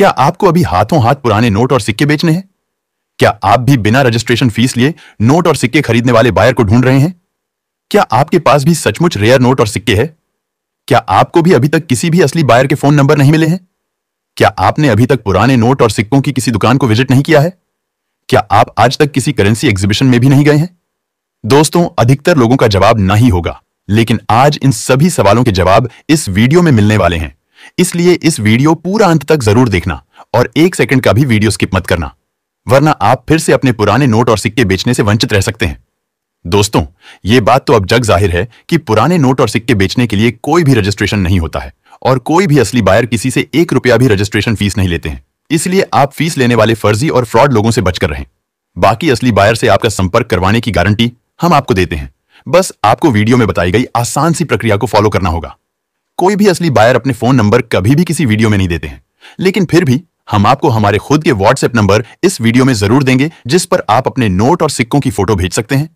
क्या आपको अभी हाथों हाथ पुराने नोट और सिक्के बेचने हैं क्या आप भी बिना रजिस्ट्रेशन फीस लिए नोट और सिक्के खरीदने वाले बायर को ढूंढ रहे हैं क्या आपके पास भी सचमुच रेयर नोट और सिक्के है क्या आपको भी अभी तक किसी भी असली बायर के फोन नंबर नहीं मिले हैं क्या आपने अभी तक पुराने नोट और सिक्कों की किसी दुकान को विजिट नहीं किया है क्या आप आज तक किसी करेंसी एग्जीबिशन में भी नहीं गए हैं दोस्तों अधिकतर लोगों का जवाब नहीं होगा लेकिन आज इन सभी सवालों के जवाब इस वीडियो में मिलने वाले हैं इसलिए इस वीडियो पूरा अंत तक जरूर देखना और एक सेकंड का भी वीडियो स्किप मत करना वरना आप फिर से अपने पुराने नोट और सिक्के बेचने से वंचित रह सकते हैं दोस्तों ये बात तो अब जग जाहिर है कि पुराने नोट और सिक्के बेचने के लिए कोई भी रजिस्ट्रेशन नहीं होता है और कोई भी असली बायर किसी से एक रुपया भी रजिस्ट्रेशन फीस नहीं लेते हैं इसलिए आप फीस लेने वाले फर्जी और फ्रॉड लोगों से बचकर रहें बाकी असली बायर से आपका संपर्क करवाने की गारंटी हम आपको देते हैं बस आपको वीडियो में बताई गई आसान सी प्रक्रिया को फॉलो करना होगा कोई भी असली बायर अपने फोन नंबर कभी भी किसी वीडियो में नहीं देते हैं लेकिन फिर भी हम आपको हमारे खुद के व्हाट्सएप नंबर इस वीडियो में जरूर देंगे जिस पर आप अपने नोट और सिक्कों की फोटो भेज सकते हैं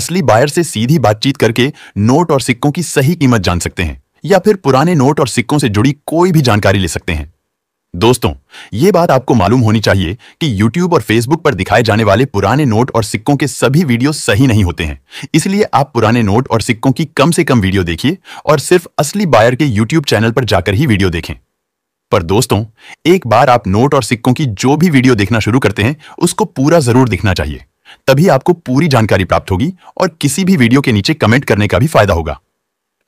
असली बायर से सीधी बातचीत करके नोट और सिक्कों की सही कीमत जान सकते हैं या फिर पुराने नोट और सिक्कों से जुड़ी कोई भी जानकारी ले सकते हैं दोस्तों ये बात आपको मालूम होनी चाहिए कि YouTube और Facebook पर दिखाए जाने वाले पुराने नोट और सिक्कों के सभी वीडियो सही नहीं होते हैं इसलिए आप पुराने नोट और सिक्कों की कम से कम वीडियो देखिए और सिर्फ असली बायर के YouTube चैनल पर जाकर ही वीडियो देखें पर दोस्तों एक बार आप नोट और सिक्कों की जो भी वीडियो देखना शुरू करते हैं उसको पूरा जरूर दिखना चाहिए तभी आपको पूरी जानकारी प्राप्त होगी और किसी भी वीडियो के नीचे कमेंट करने का भी फायदा होगा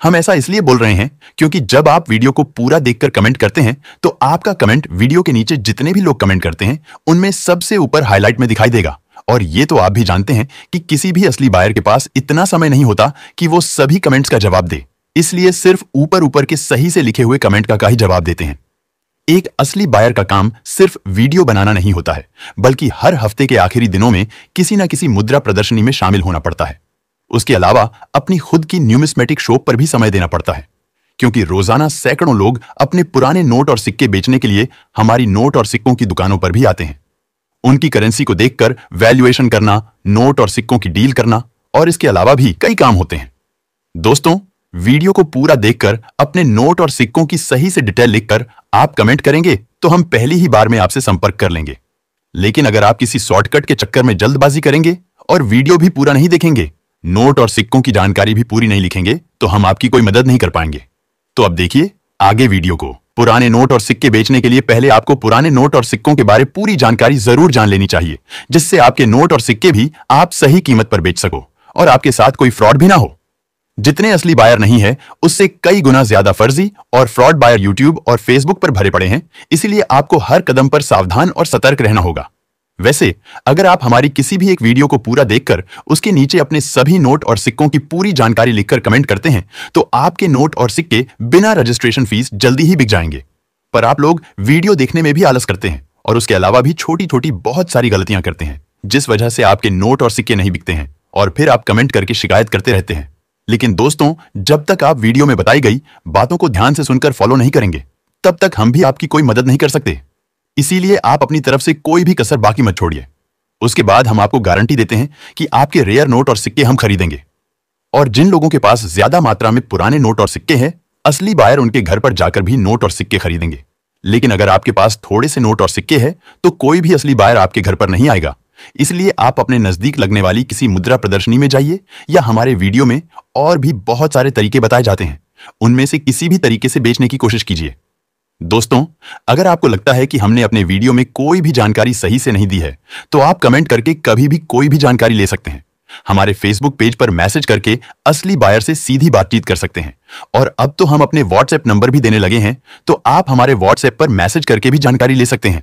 हम ऐसा इसलिए बोल रहे हैं क्योंकि जब आप वीडियो को पूरा देखकर कमेंट करते हैं तो आपका कमेंट वीडियो के नीचे जितने भी लोग कमेंट करते हैं उनमें सबसे ऊपर हाईलाइट में दिखाई देगा और ये तो आप भी जानते हैं कि किसी भी असली बायर के पास इतना समय नहीं होता कि वो सभी कमेंट्स का जवाब दे इसलिए सिर्फ ऊपर ऊपर के सही से लिखे हुए कमेंट का, का ही जवाब देते हैं एक असली बायर का काम सिर्फ वीडियो बनाना नहीं होता है बल्कि हर हफ्ते के आखिरी दिनों में किसी ना किसी मुद्रा प्रदर्शनी में शामिल होना पड़ता है उसके अलावा अपनी खुद की न्यूमिस्मेटिक शॉप पर भी समय देना पड़ता है क्योंकि रोजाना सैकड़ों लोग अपने पुराने नोट और सिक्के बेचने के लिए हमारी नोट और सिक्कों की दुकानों पर भी आते हैं उनकी करेंसी को देखकर वैल्यूएशन करना नोट और सिक्कों की डील करना और इसके अलावा भी कई काम होते हैं दोस्तों वीडियो को पूरा देखकर अपने नोट और सिक्कों की सही से डिटेल लिखकर आप कमेंट करेंगे तो हम पहली ही बार में आपसे संपर्क कर लेंगे लेकिन अगर आप किसी शॉर्टकट के चक्कर में जल्दबाजी करेंगे और वीडियो भी पूरा नहीं देखेंगे नोट और सिक्कों की जानकारी भी पूरी नहीं लिखेंगे तो हम आपकी कोई मदद नहीं कर पाएंगे तो अब देखिए आगे वीडियो को पुराने नोट और सिक्के बेचने के लिए पहले आपको पुराने नोट और सिक्कों के बारे पूरी जानकारी जरूर जान लेनी चाहिए जिससे आपके नोट और सिक्के भी आप सही कीमत पर बेच सको और आपके साथ कोई फ्रॉड भी ना हो जितने असली बायर नहीं है उससे कई गुना ज्यादा फर्जी और फ्रॉड बायर यूट्यूब और फेसबुक पर भरे पड़े हैं इसीलिए आपको हर कदम पर सावधान और सतर्क रहना होगा वैसे अगर आप हमारी किसी भी एक वीडियो को पूरा देखकर उसके नीचे अपने सभी नोट और सिक्कों की पूरी जानकारी लिखकर कमेंट करते हैं तो आपके नोट और सिक्के बिना रजिस्ट्रेशन फीस जल्दी ही बिक जाएंगे पर आप लोग वीडियो देखने में भी आलस करते हैं और उसके अलावा भी छोटी छोटी बहुत सारी गलतियां करते हैं जिस वजह से आपके नोट और सिक्के नहीं बिकते हैं और फिर आप कमेंट करके शिकायत करते रहते हैं लेकिन दोस्तों जब तक आप वीडियो में बताई गई बातों को ध्यान से सुनकर फॉलो नहीं करेंगे तब तक हम भी आपकी कोई मदद नहीं कर सकते इसीलिए आप अपनी तरफ से कोई भी कसर बाकी मत छोड़िए उसके बाद हम आपको गारंटी देते हैं कि आपके रेयर नोट और सिक्के हम खरीदेंगे और जिन लोगों के पास ज्यादा मात्रा में पुराने नोट और सिक्के हैं असली बायर उनके घर पर जाकर भी नोट और सिक्के खरीदेंगे लेकिन अगर आपके पास थोड़े से नोट और सिक्के हैं तो कोई भी असली बायर आपके घर पर नहीं आएगा इसलिए आप अपने नजदीक लगने वाली किसी मुद्रा प्रदर्शनी में जाइए या हमारे वीडियो में और भी बहुत सारे तरीके बताए जाते हैं उनमें से किसी भी तरीके से बेचने की कोशिश कीजिए दोस्तों अगर आपको लगता है कि हमने अपने वीडियो में कोई भी जानकारी सही से नहीं दी है तो आप कमेंट करके कभी भी कोई भी जानकारी ले सकते हैं हमारे फेसबुक पेज पर मैसेज करके असली बायर से सीधी बातचीत कर सकते हैं और अब तो हम अपने व्हाट्सएप नंबर भी देने लगे हैं तो आप हमारे व्हाट्सएप पर मैसेज करके भी जानकारी ले सकते हैं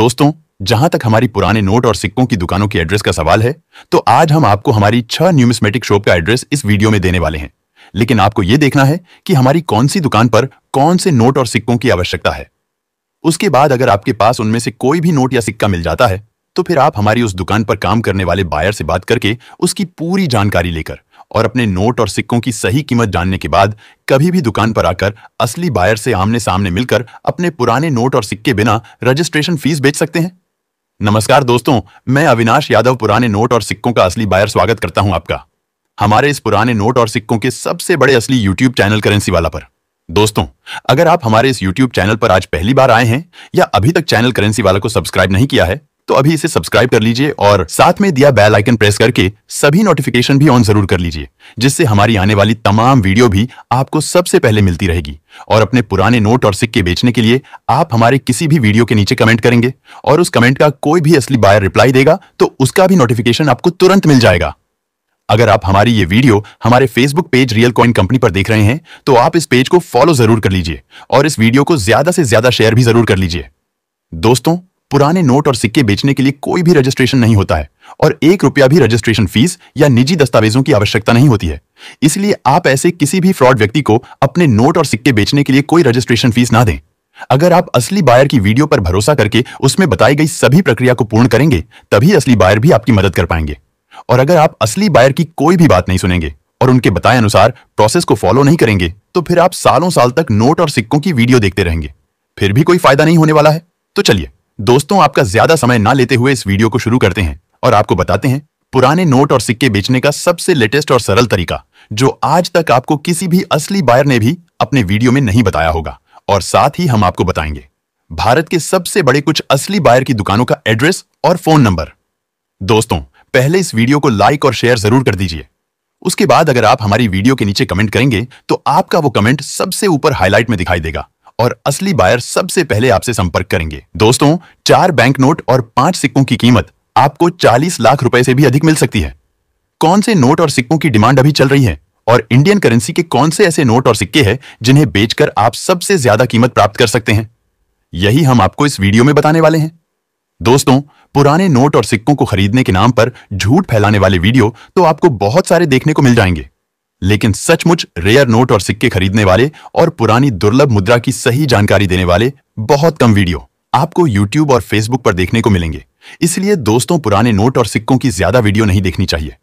दोस्तों जहां तक हमारी पुराने नोट और सिक्कों की दुकानों के एड्रेस का सवाल है तो आज हम आपको हमारी छह न्यूमिस्मेटिक शॉप का एड्रेस इस वीडियो में देने वाले हैं लेकिन आपको यह देखना है कि हमारी कौन सी दुकान पर कौन से नोट और सिक्कों की आवश्यकता है उसके बाद अगर आपके पास उनमें से कोई भी नोट या सिक्का मिल जाता है तो फिर आप हमारी उस दुकान पर काम करने वाले बायर से बात करके उसकी पूरी जानकारी लेकर और अपने नोट और सिक्कों की सही कीमत जानने के बाद कभी भी दुकान पर आकर असली बायर से आमने सामने मिलकर अपने पुराने नोट और सिक्के बिना रजिस्ट्रेशन फीस बेच सकते हैं नमस्कार दोस्तों मैं अविनाश यादव पुराने नोट और सिक्कों का असली बायर स्वागत करता हूं आपका हमारे इस पुराने नोट और सिक्कों के सबसे बड़े असली YouTube चैनल करेंसी वाला पर दोस्तों अगर आप हमारे इस YouTube चैनल पर आज पहली बार आए हैं या अभी तक चैनल करेंसी वाला को सब्सक्राइब नहीं किया है तो अभी इसे सब्सक्राइब कर लीजिए और साथ में दिया बेल आइकन प्रेस करके सभी नोटिफिकेशन भी ऑन जरूर कर लीजिए जिससे हमारी आने वाली तमाम वीडियो भी आपको सबसे पहले मिलती रहेगी और अपने पुराने नोट और सिक्के बेचने के लिए आप हमारे किसी भी वीडियो के नीचे कमेंट करेंगे और उस कमेंट का कोई भी असली बायर रिप्लाई देगा तो उसका भी नोटिफिकेशन आपको तुरंत मिल जाएगा अगर आप हमारी ये वीडियो हमारे Facebook page real coin company पर देख रहे हैं तो आप इस पेज को फॉलो जरूर कर लीजिए और इस वीडियो को ज्यादा से ज्यादा शेयर भी जरूर कर लीजिए दोस्तों पुराने नोट और सिक्के बेचने के लिए कोई भी रजिस्ट्रेशन नहीं होता है और एक रुपया भी रजिस्ट्रेशन फीस या निजी दस्तावेजों की आवश्यकता नहीं होती है इसलिए आप ऐसे किसी भी फ्रॉड व्यक्ति को अपने नोट और सिक्के बेचने के लिए कोई रजिस्ट्रेशन फीस ना दें अगर आप असली बायर की वीडियो पर भरोसा करके उसमें बताई गई सभी प्रक्रिया को पूर्ण करेंगे तभी असली बायर भी आपकी मदद कर पाएंगे और अगर आप असली बायर की कोई भी बात नहीं सुनेंगे और उनके बताए अनुसार प्रोसेस को फॉलो नहीं करेंगे तो फिर आप सालों साल तक नोट और सिक्कों की वीडियो देखते रहेंगे फिर भी कोई फायदा नहीं होने वाला है तो चलिए दोस्तों आपका ज्यादा समय ना लेते हुए इस वीडियो को शुरू करते हैं और आपको बताते हैं पुराने नोट और सिक्के बेचने का सबसे लेटेस्ट और सरल तरीका जो आज तक आपको किसी भी असली बायर ने भी अपने वीडियो में नहीं बताया होगा और साथ ही हम आपको बताएंगे भारत के सबसे बड़े कुछ असली बायर की दुकानों का एड्रेस और फोन नंबर दोस्तों पहले इस वीडियो को लाइक और शेयर जरूर कर दीजिए उसके बाद अगर आप हमारी वीडियो के नीचे कमेंट करेंगे तो आपका वो कमेंट सबसे ऊपर हाईलाइट में दिखाई देगा और असली बायर सबसे पहले आपसे संपर्क करेंगे दोस्तों चार बैंक नोट और पांच सिक्कों की कीमत आपको 40 लाख रुपए से भी अधिक मिल सकती है कौन से नोट और सिक्कों की डिमांड अभी चल रही है और इंडियन करेंसी के कौन से ऐसे नोट और सिक्के हैं जिन्हें बेचकर आप सबसे ज्यादा कीमत प्राप्त कर सकते हैं यही हम आपको इस वीडियो में बताने वाले हैं दोस्तों पुराने नोट और सिक्कों को खरीदने के नाम पर झूठ फैलाने वाले वीडियो तो आपको बहुत सारे देखने को मिल जाएंगे लेकिन सचमुच रेयर नोट और सिक्के खरीदने वाले और पुरानी दुर्लभ मुद्रा की सही जानकारी देने वाले बहुत कम वीडियो आपको YouTube और Facebook पर देखने को मिलेंगे इसलिए दोस्तों पुराने नोट और सिक्कों की ज्यादा वीडियो नहीं देखनी चाहिए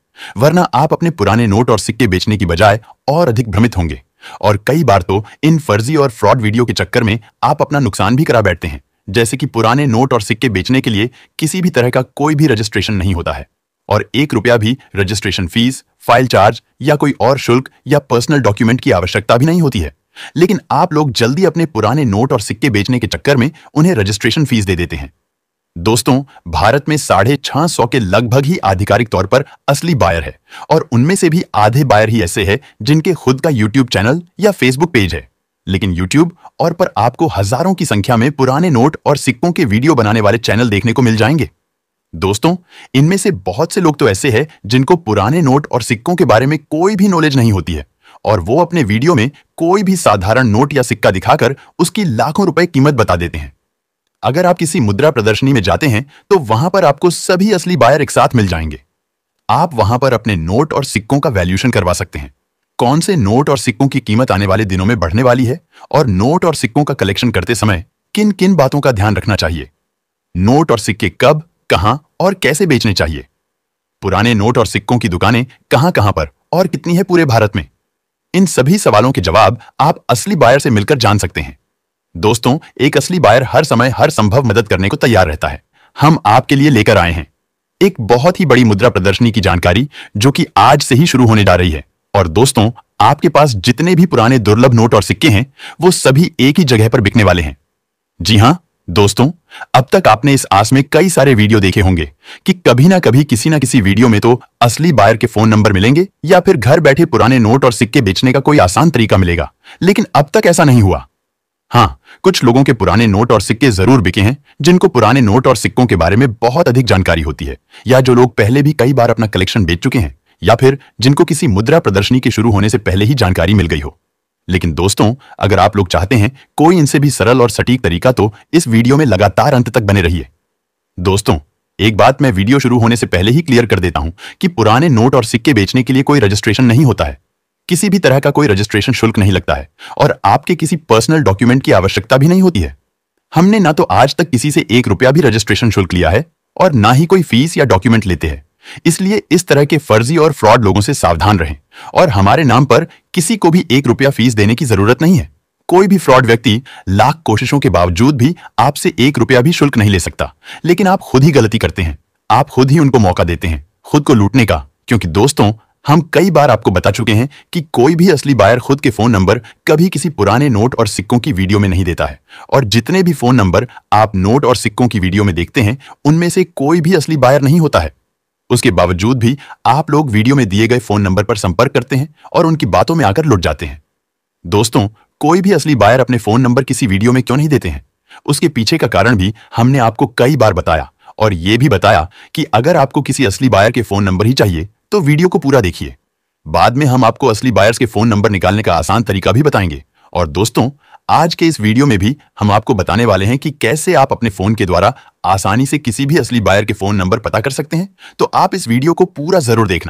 वरना आप अपने पुराने नोट और सिक्के बेचने की बजाय और अधिक भ्रमित होंगे और कई बार तो इन फर्जी और फ्रॉड वीडियो के चक्कर में आप अपना नुकसान भी करा बैठते हैं जैसे कि पुराने नोट और सिक्के बेचने के लिए किसी भी तरह का कोई भी रजिस्ट्रेशन नहीं होता है और एक रुपया भी रजिस्ट्रेशन फीस फाइल चार्ज या कोई और शुल्क या पर्सनल डॉक्यूमेंट की आवश्यकता भी नहीं होती है लेकिन आप लोग जल्दी अपने पुराने नोट और सिक्के बेचने के चक्कर में उन्हें रजिस्ट्रेशन फीस दे देते हैं दोस्तों भारत में साढ़े छह सौ के लगभग ही आधिकारिक तौर पर असली बायर है और उनमें से भी आधे बायर ही ऐसे हैं जिनके खुद का यूट्यूब चैनल या फेसबुक पेज है लेकिन YouTube और पर आपको हजारों की संख्या में पुराने नोट और सिक्कों के वीडियो बनाने वाले चैनल देखने को मिल जाएंगे दोस्तों इनमें से बहुत से लोग तो ऐसे हैं जिनको पुराने नोट और सिक्कों के बारे में कोई भी नॉलेज नहीं होती है और वो अपने वीडियो में कोई भी साधारण नोट या सिक्का दिखाकर उसकी लाखों रुपए कीमत बता देते हैं अगर आप किसी मुद्रा प्रदर्शनी में जाते हैं तो वहां पर आपको सभी असली बायर एक साथ मिल जाएंगे आप वहां पर अपने नोट और सिक्कों का वैल्यूशन करवा सकते हैं कौन से नोट और सिक्कों की कीमत आने वाले दिनों में बढ़ने वाली है और नोट और सिक्कों का कलेक्शन करते समय किन किन बातों का ध्यान रखना चाहिए नोट और सिक्के कब कहां और कैसे बेचने चाहिए पुराने नोट और सिक्कों की दुकानें कहां कहां पर और कितनी है पूरे भारत में इन सभी सवालों के जवाब आप असली बायर से मिलकर जान सकते हैं दोस्तों एक असली बायर हर समय हर संभव मदद करने को तैयार रहता है हम आपके लिए लेकर आए हैं एक बहुत ही बड़ी मुद्रा प्रदर्शनी की जानकारी जो कि आज से ही शुरू होने जा रही है और दोस्तों आपके पास जितने भी पुराने दुर्लभ नोट और सिक्के हैं वो सभी एक ही जगह पर बिकने वाले हैं जी हां दोस्तों अब तक आपने इस आस में कई सारे वीडियो देखे होंगे कि कभी ना कभी किसी ना किसी वीडियो में तो असली बायर के फोन नंबर मिलेंगे या फिर घर बैठे पुराने नोट और सिक्के बेचने का कोई आसान तरीका मिलेगा लेकिन अब तक ऐसा नहीं हुआ हाँ कुछ लोगों के पुराने नोट और सिक्के जरूर बिके हैं जिनको पुराने नोट और सिक्कों के बारे में बहुत अधिक जानकारी होती है या जो लोग पहले भी कई बार अपना कलेक्शन बेच चुके हैं या फिर जिनको किसी मुद्रा प्रदर्शनी के शुरू होने से पहले ही जानकारी मिल गई हो लेकिन दोस्तों अगर आप लोग चाहते हैं कोई इनसे भी सरल और सटीक तरीका तो इस वीडियो में लगातार अंत तक बने रहिए दोस्तों एक बात मैं वीडियो शुरू होने से पहले ही क्लियर कर देता हूं कि पुराने नोट और सिक्के बेचने के लिए कोई रजिस्ट्रेशन नहीं होता है किसी भी तरह का कोई रजिस्ट्रेशन शुल्क नहीं लगता है और आपके किसी पर्सनल डॉक्यूमेंट की आवश्यकता भी नहीं होती है हमने ना तो आज तक किसी से एक रुपया भी रजिस्ट्रेशन शुल्क लिया है और ना ही कोई फीस या डॉक्यूमेंट लेते हैं इसलिए इस तरह के फर्जी और फ्रॉड लोगों से सावधान रहें और हमारे नाम पर किसी को भी एक रुपया फीस देने की जरूरत नहीं है कोई भी फ्रॉड व्यक्ति लाख कोशिशों के बावजूद भी आपसे एक रुपया भी शुल्क नहीं ले सकता लेकिन आप खुद ही गलती करते हैं आप खुद ही उनको मौका देते हैं खुद को लूटने का क्योंकि दोस्तों हम कई बार आपको बता चुके हैं कि कोई भी असली बायर खुद के फोन नंबर कभी किसी पुराने नोट और सिक्कों की वीडियो में नहीं देता है और जितने भी फोन नंबर आप नोट और सिक्कों की वीडियो में देखते हैं उनमें से कोई भी असली बायर नहीं होता है उसके बावजूद भी आप लोग वीडियो में दिए गए फोन नंबर पर संपर्क करते हैं और उनकी बातों में आकर लुट जाते हैं दोस्तों कोई भी असली बायर अपने फोन नंबर किसी वीडियो में क्यों नहीं देते हैं उसके पीछे का कारण भी हमने आपको कई बार बताया और यह भी बताया कि अगर आपको किसी असली बायर के फोन नंबर ही चाहिए तो वीडियो को पूरा देखिए बाद में हम आपको असली बायर्स के फोन नंबर निकालने का आसान तरीका भी बताएंगे और दोस्तों आज के इस वीडियो में भी हम आपको बताने वाले हैं कि कैसे आप अपने फोन के द्वारा आसानी से किसी भी असली बायर के फोन नंबर पता कर सकते हैं तो आप इस वीडियो को पूरा जरूर देखना